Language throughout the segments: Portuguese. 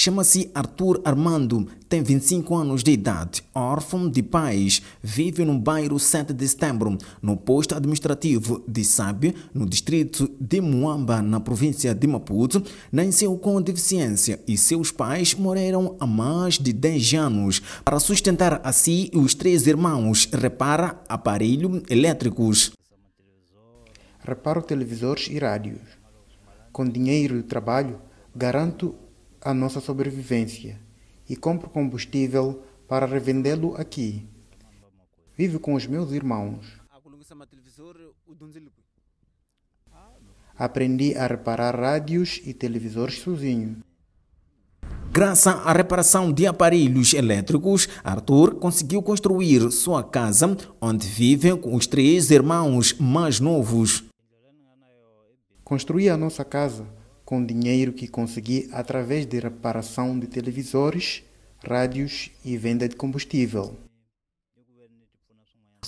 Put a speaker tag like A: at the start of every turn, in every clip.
A: Chama-se Arthur Armando, tem 25 anos de idade, órfão de pais, vive no bairro 7 de setembro, no posto administrativo de Sabe, no distrito de Muamba, na província de Maputo. Nasceu com deficiência e seus pais morreram há mais de 10 anos. Para sustentar a si e os três irmãos, repara aparelhos elétricos. Reparo televisores e rádios. Com dinheiro e trabalho,
B: garanto a nossa sobrevivência e compro combustível para revendê-lo aqui. Vivo com os meus irmãos.
A: Aprendi a reparar rádios e televisores sozinho. Graças à reparação de aparelhos elétricos, Arthur conseguiu construir sua casa, onde vivem com os três irmãos mais novos. Construí a nossa casa com dinheiro
B: que consegui através de reparação de televisores, rádios e venda
A: de combustível.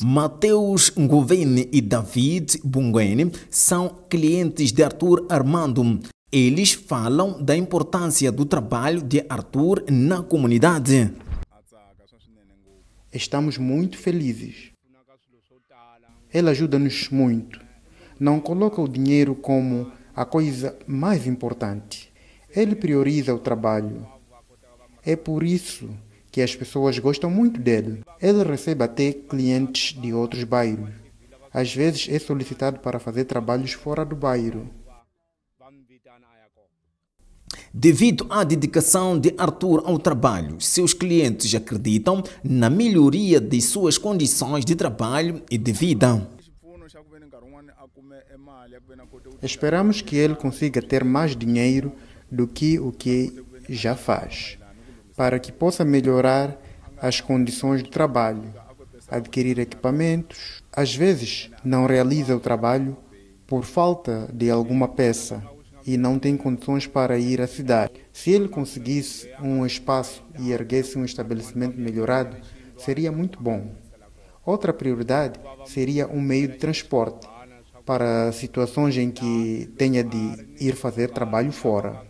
A: Mateus Ngouvene e David Bunguene são clientes de Arthur Armando. Eles falam da importância do trabalho de Arthur na comunidade. Estamos muito felizes. Ele ajuda-nos
B: muito. Não coloca o dinheiro como a coisa mais importante, ele prioriza o trabalho. É por isso que as pessoas gostam muito dele. Ele recebe até clientes de outros bairros. Às vezes é solicitado para fazer trabalhos fora do bairro.
A: Devido à dedicação de Arthur ao trabalho, seus clientes acreditam na melhoria de suas condições de trabalho e de vida. É
B: é Esperamos que ele consiga ter mais dinheiro do que o que já faz, para que possa melhorar as condições de trabalho, adquirir equipamentos. Às vezes, não realiza o trabalho por falta de alguma peça e não tem condições para ir à cidade. Se ele conseguisse um espaço e erguesse um estabelecimento melhorado, seria muito bom. Outra prioridade seria um meio de transporte para situações em que tenha de ir fazer trabalho fora.